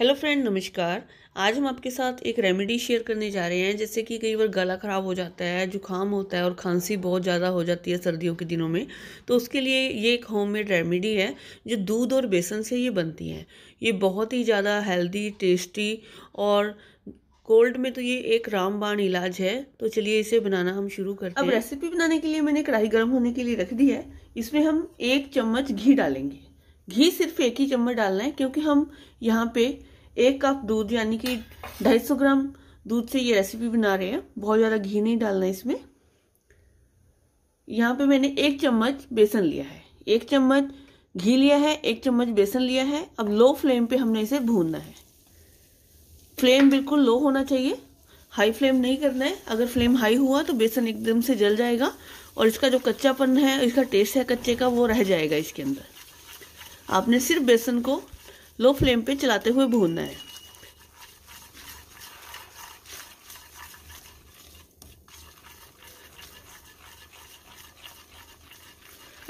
hello friend नमस्कार आज हम आपके साथ एक रेमेडी शेयर करने जा रहे हैं जैसे कि कई बार गला ख़राब हो जाता है जुकाम होता है और खांसी बहुत ज़्यादा हो जाती है सर्दियों के दिनों में तो उसके लिए ये एक होममेड रेमेडी है जो दूध और बेसन से ये बनती है ये बहुत ही ज़्यादा हेल्दी टेस्टी और कोल्ड में तो ये एक रामबाण इलाज है तो चलिए इसे बनाना हम शुरू करते हैं अब रेसिपी बनाने के लिए मैंने कढ़ाई गर्म होने के लिए रख दी है इसमें हम एक चम्मच घी डालेंगे घी सिर्फ एक ही चम्मच डालना है क्योंकि हम यहाँ पे एक कप दूध यानी कि 250 ग्राम दूध से ये रेसिपी बना रहे हैं बहुत ज़्यादा घी नहीं डालना है इसमें यहाँ पे मैंने एक चम्मच बेसन लिया है एक चम्मच घी लिया है एक चम्मच बेसन लिया है अब लो फ्लेम पे हमने इसे भूनना है फ्लेम बिल्कुल लो होना चाहिए हाई फ्लेम नहीं करना है अगर फ्लेम हाई हुआ तो बेसन एकदम से जल जाएगा और इसका जो कच्चापन है इसका टेस्ट है कच्चे का वो रह जाएगा इसके अंदर आपने सिर्फ बेसन को लो फ्लेम पे चलाते हुए भूनना है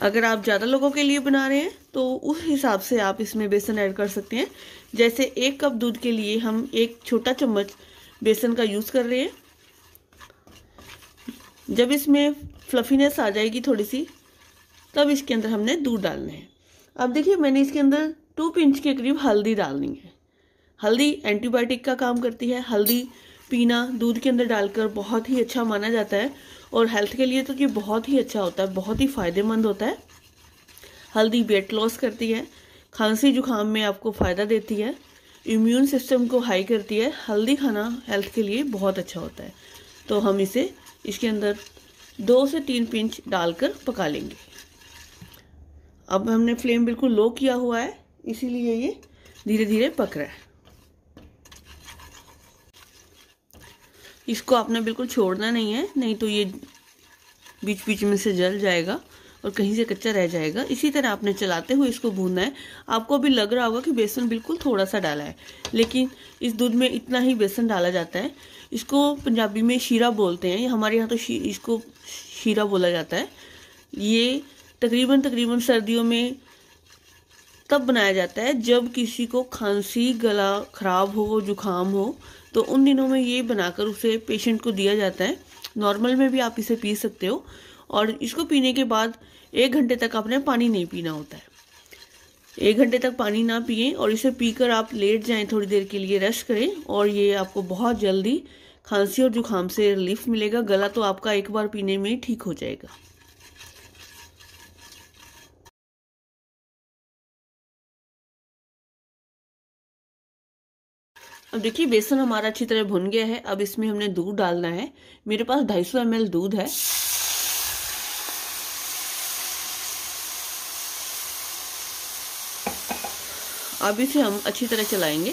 अगर आप ज़्यादा लोगों के लिए बना रहे हैं तो उस हिसाब से आप इसमें बेसन ऐड कर सकते हैं जैसे एक कप दूध के लिए हम एक छोटा चम्मच बेसन का यूज़ कर रहे हैं जब इसमें फ्लफीनेस आ जाएगी थोड़ी सी तब इसके अंदर हमने दूध डालना है अब देखिए मैंने इसके अंदर टू पिंच के करीब हल्दी डालनी है हल्दी एंटीबायोटिक का काम करती है हल्दी पीना दूध के अंदर डालकर बहुत ही अच्छा माना जाता है और हेल्थ के लिए तो ये बहुत ही अच्छा होता है बहुत ही फायदेमंद होता है हल्दी वेट लॉस करती है खांसी जुकाम में आपको फ़ायदा देती है इम्यून सिस्टम को हाई करती है हल्दी खाना हेल्थ के लिए बहुत अच्छा होता है तो हम इसे इसके अंदर दो से तीन पिंच डालकर पका लेंगे अब हमने फ्लेम बिल्कुल लो किया हुआ है इसीलिए ये धीरे धीरे पक रहा है इसको आपने बिल्कुल छोड़ना नहीं है नहीं तो ये बीच बीच में से जल जाएगा और कहीं से कच्चा रह जाएगा इसी तरह आपने चलाते हुए इसको भूनना है आपको अभी लग रहा होगा कि बेसन बिल्कुल थोड़ा सा डाला है लेकिन इस दूध में इतना ही बेसन डाला जाता है इसको पंजाबी में शीरा बोलते हैं हमारे यहाँ तो शी, इसको शीरा बोला जाता है ये तकरीबन तकरीबन सर्दियों में तब बनाया जाता है जब किसी को खांसी गला ख़राब हो जुखाम हो तो उन दिनों में ये बनाकर उसे पेशेंट को दिया जाता है नॉर्मल में भी आप इसे पी सकते हो और इसको पीने के बाद एक घंटे तक आपने पानी नहीं पीना होता है एक घंटे तक पानी ना पिए और इसे पीकर आप लेट जाएं थोड़ी देर के लिए रेस्ट करें और ये आपको बहुत जल्दी खांसी और जुकाम से रिलीफ मिलेगा गला तो आपका एक बार पीने में ठीक हो जाएगा अब देखिए बेसन हमारा अच्छी तरह भुन गया है अब इसमें हमने दूध डालना है मेरे पास 250 सौ दूध है अब इसे हम अच्छी तरह चलाएंगे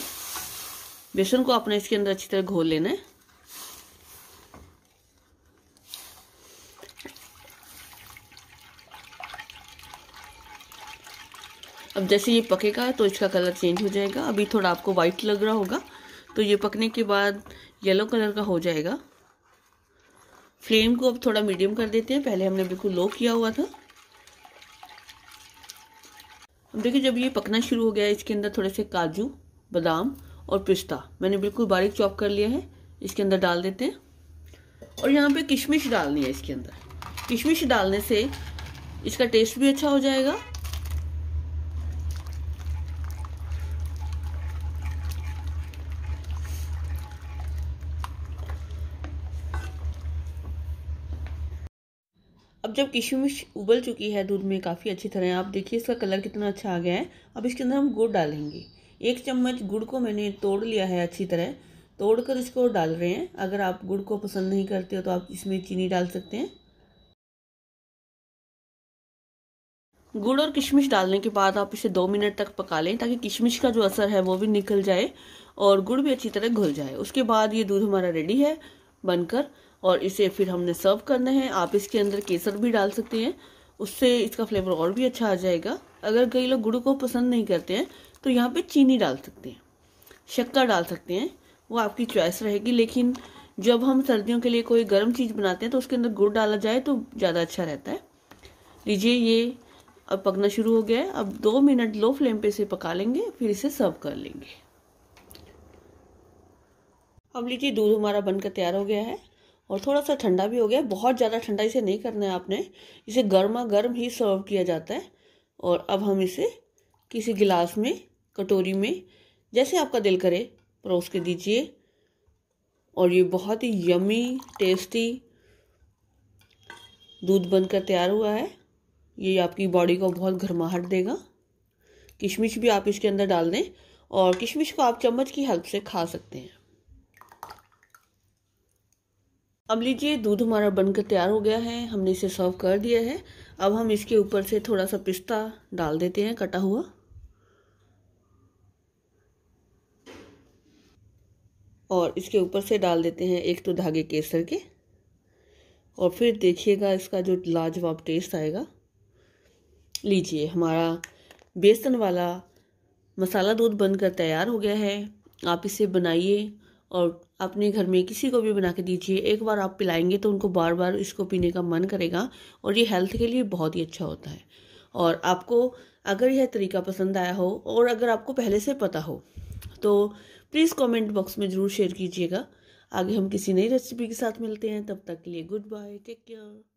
बेसन को आपने इसके अंदर अच्छी तरह घोल लेना है अब जैसे ये पकेगा तो इसका कलर चेंज हो जाएगा अभी थोड़ा आपको व्हाइट लग रहा होगा तो ये पकने के बाद येलो कलर का हो जाएगा फ्लेम को अब थोड़ा मीडियम कर देते हैं पहले हमने बिल्कुल लो किया हुआ था अब देखिए जब ये पकना शुरू हो गया इसके अंदर थोड़े से काजू बादाम और पिस्ता मैंने बिल्कुल बारीक चॉप कर लिया है इसके अंदर डाल देते हैं और यहाँ पे किशमिश डालनी है इसके अंदर किशमिश डालने से इसका टेस्ट भी अच्छा हो जाएगा अब जब किशमिश उबल चुकी है दूध में काफ़ी अच्छी तरह आप देखिए इसका कलर कितना अच्छा आ गया है अब इसके अंदर हम गुड़ डालेंगे एक चम्मच गुड़ को मैंने तोड़ लिया है अच्छी तरह तोड़ कर इसको डाल रहे हैं अगर आप गुड़ को पसंद नहीं करते हो तो आप इसमें चीनी डाल सकते हैं गुड़ और किशमिश डालने के बाद आप इसे दो मिनट तक पका लें ताकि किशमिश का जो असर है वो भी निकल जाए और गुड़ भी अच्छी तरह घुल जाए उसके बाद ये दूध हमारा रेडी है बनकर और इसे फिर हमने सर्व करना है आप इसके अंदर केसर भी डाल सकते हैं उससे इसका फ्लेवर और भी अच्छा आ जाएगा अगर कई लोग गुड़ को पसंद नहीं करते हैं तो यहाँ पे चीनी डाल सकते हैं शक्कर डाल सकते हैं वो आपकी चॉइस रहेगी लेकिन जब हम सर्दियों के लिए कोई गर्म चीज़ बनाते हैं तो उसके अंदर गुड़ डाला जाए तो ज़्यादा अच्छा रहता है लीजिए ये अब पकना शुरू हो गया है अब दो मिनट लो फ्लेम पे इसे पका लेंगे फिर इसे सर्व कर लेंगे अब लीजिए दूध हमारा बनकर तैयार हो गया है और थोड़ा सा ठंडा भी हो गया बहुत ज़्यादा ठंडा इसे नहीं करना है आपने इसे गर्मा गर्म ही सर्व किया जाता है और अब हम इसे किसी गिलास में कटोरी में जैसे आपका दिल करे परोस के दीजिए और ये बहुत ही यमी टेस्टी दूध बनकर तैयार हुआ है ये आपकी बॉडी को बहुत गर्माहट देगा किशमिश भी आप इसके अंदर डाल दें और किशमिश को आप चम्मच की हेल्प से खा सकते हैं अब लीजिए दूध हमारा बनकर तैयार हो गया है हमने इसे सर्व कर दिया है अब हम इसके ऊपर से थोड़ा सा पिस्ता डाल देते हैं कटा हुआ और इसके ऊपर से डाल देते हैं एक तो धागे केसर के और फिर देखिएगा इसका जो लाजवाब टेस्ट आएगा लीजिए हमारा बेसन वाला मसाला दूध बनकर तैयार हो गया है आप इसे बनाइए और अपने घर में किसी को भी बना के दीजिए एक बार आप पिलाएंगे तो उनको बार बार इसको पीने का मन करेगा और ये हेल्थ के लिए बहुत ही अच्छा होता है और आपको अगर यह तरीका पसंद आया हो और अगर आपको पहले से पता हो तो प्लीज़ कमेंट बॉक्स में ज़रूर शेयर कीजिएगा आगे हम किसी नई रेसिपी के साथ मिलते हैं तब तक के लिए गुड बाय टेक केयर